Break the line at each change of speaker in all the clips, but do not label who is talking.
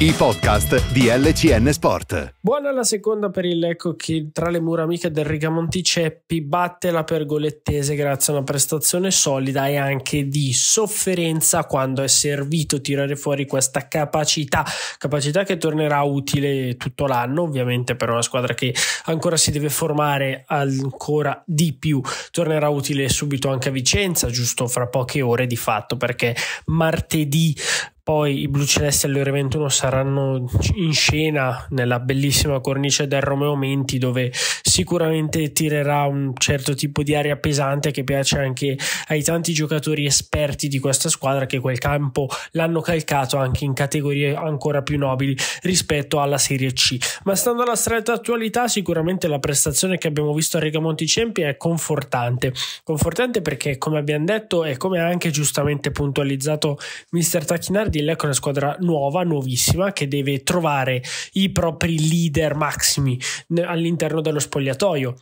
I podcast di LCN Sport. Buona la seconda per il Lecco che tra le mura amiche del Rigamonti Ceppi batte la pergolettese grazie a una prestazione solida e anche di sofferenza quando è servito tirare fuori questa capacità, capacità che tornerà utile tutto l'anno ovviamente per una squadra che ancora si deve formare ancora di più, tornerà utile subito anche a Vicenza giusto fra poche ore di fatto perché martedì poi i blu celesti ore 21 saranno in scena nella bellissima cornice del Romeo Menti dove sicuramente tirerà un certo tipo di aria pesante che piace anche ai tanti giocatori esperti di questa squadra che quel campo l'hanno calcato anche in categorie ancora più nobili rispetto alla Serie C. Ma stando alla stretta attualità, sicuramente la prestazione che abbiamo visto a Regamonti Cempi è confortante. Confortante perché, come abbiamo detto e come ha anche giustamente puntualizzato Mr. Tacchinardi, l'Ecco è una squadra nuova, nuovissima, che deve trovare i propri leader massimi all'interno dello spogliatoio spogliatoio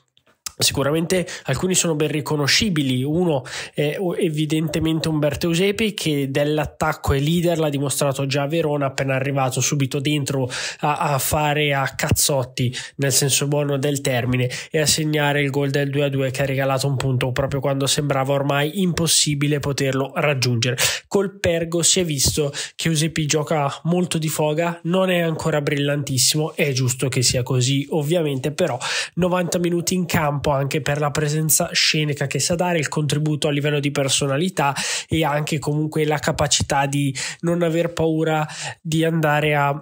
Sicuramente alcuni sono ben riconoscibili, uno è evidentemente Umberto Eusepi che dell'attacco è leader, l'ha dimostrato già a Verona appena arrivato subito dentro a, a, fare a cazzotti nel senso buono del termine e a segnare il gol del 2-2 che ha regalato un punto proprio quando sembrava ormai impossibile poterlo raggiungere. Col Pergo si è visto che Eusepi gioca molto di foga, non è ancora brillantissimo, è giusto che sia così ovviamente, però 90 minuti in campo po' anche per la presenza scenica che sa dare, il contributo a livello di personalità e anche comunque la capacità di non aver paura di andare a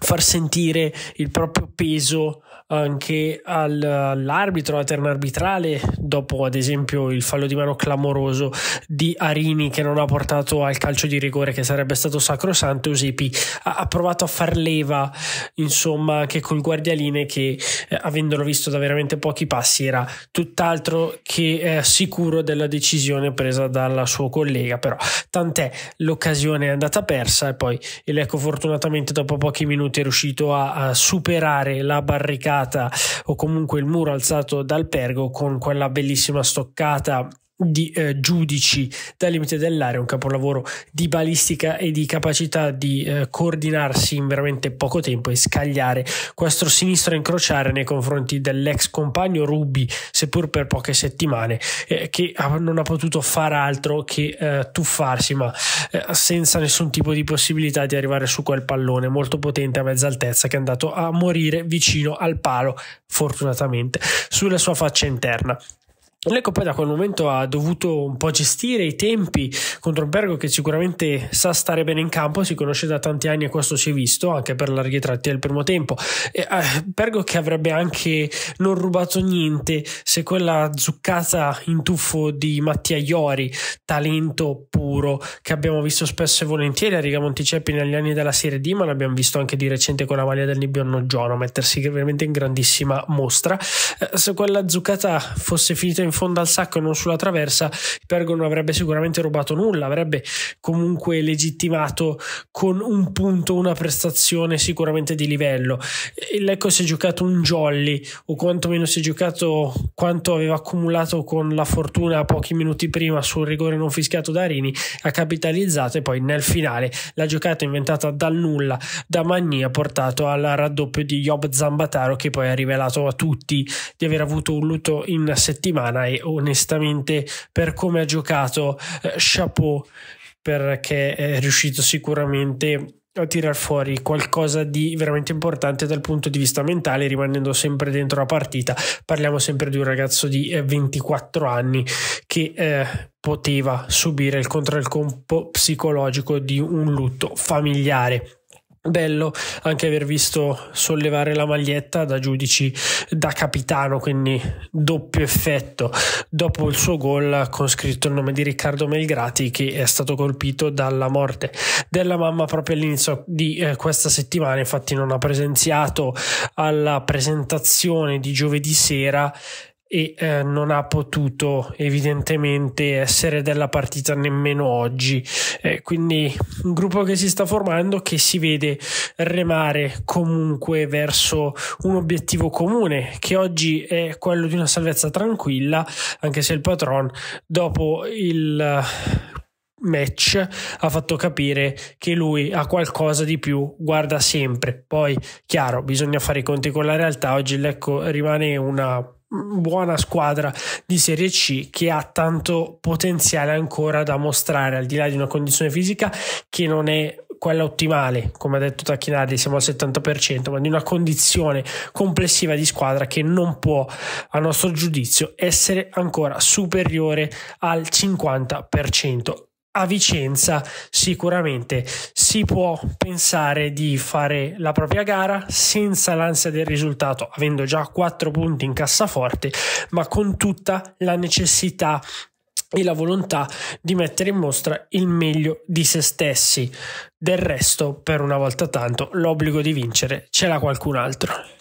far sentire il proprio peso anche all'arbitro, alla terna arbitrale, dopo ad esempio il fallo di mano clamoroso di Arini che non ha portato al calcio di rigore che sarebbe stato sacrosanto, Eusepi ha, provato a far leva insomma anche col guardialine che eh, avendolo visto da veramente pochi passi era tutt'altro che eh, sicuro della decisione presa dalla sua collega, però tant'è l'occasione è andata persa e poi Eleco fortunatamente dopo pochi minuti è riuscito a, a superare la barricata alzata o comunque il muro alzato dal pergo con quella bellissima stoccata di eh, giudici dal limite dell'area, un capolavoro di balistica e di capacità di eh, coordinarsi in veramente poco tempo e scagliare questo sinistro incrociare nei confronti dell'ex compagno Ruby, seppur per poche settimane, eh, che non ha potuto far altro che eh, tuffarsi, ma eh, senza nessun tipo di possibilità di arrivare su quel pallone molto potente a mezza altezza che è andato a morire vicino al palo, fortunatamente, sulla sua faccia interna. Lecco poi da quel momento ha dovuto un po' gestire i tempi contro un Bergo che sicuramente sa stare bene in campo, si conosce da tanti anni e questo si è visto anche per larghi tratti del primo tempo. E, eh, Bergo che avrebbe anche non rubato niente se quella zuccata in tuffo di Mattia Iori, talento puro che abbiamo visto spesso e volentieri a Riga Monticeppi negli anni della Serie D, ma l'abbiamo visto anche di recente con la maglia del Nibbionno Giono mettersi veramente in grandissima mostra. Eh, se quella zuccata fosse finita in fondo al sacco e non sulla traversa, Pergo non avrebbe sicuramente rubato nulla, avrebbe comunque legittimato con un punto una prestazione sicuramente di livello. Lecco si è giocato un jolly o quantomeno si è giocato quanto aveva accumulato con la fortuna pochi minuti prima sul rigore non fischiato da Rini, ha capitalizzato e poi nel finale la giocata inventata dal nulla da Magni ha portato al raddoppio di Job Zambataro che poi ha rivelato a tutti di aver avuto un lutto in settimana settimana e onestamente per come ha giocato, eh, chapeau perché è riuscito sicuramente a tirar fuori qualcosa di veramente importante dal punto di vista mentale, rimanendo sempre dentro la partita. Parliamo sempre di un ragazzo di 24 eh, anni che eh, poteva subire il contralcompo psicologico di un lutto familiare bello anche aver visto sollevare la maglietta da giudici da capitano quindi doppio effetto dopo il suo gol con scritto il nome di Riccardo Melgrati che è stato colpito dalla morte della mamma proprio all'inizio di eh, questa settimana infatti non ha presenziato alla presentazione di giovedì sera e eh, non ha potuto evidentemente essere della partita nemmeno oggi eh, quindi un gruppo che si sta formando che si vede remare comunque verso un obiettivo comune che oggi è quello di una salvezza tranquilla anche se il patron dopo il match ha fatto capire che lui ha qualcosa di più, guarda sempre. Poi, chiaro, bisogna fare i conti con la realtà. Oggi Lecco rimane una buona squadra di Serie C che ha tanto potenziale ancora da mostrare, al di là di una condizione fisica che non è quella ottimale, come ha detto Tacchinardi, siamo al 70%, ma di una condizione complessiva di squadra che non può, a nostro giudizio, essere ancora superiore al 50% a Vicenza sicuramente si può pensare di fare la propria gara senza l'ansia del risultato, avendo già quattro punti in cassaforte, ma con tutta la necessità e la volontà di mettere in mostra il meglio di se stessi. Del resto, per una volta tanto, l'obbligo di vincere ce l'ha qualcun altro.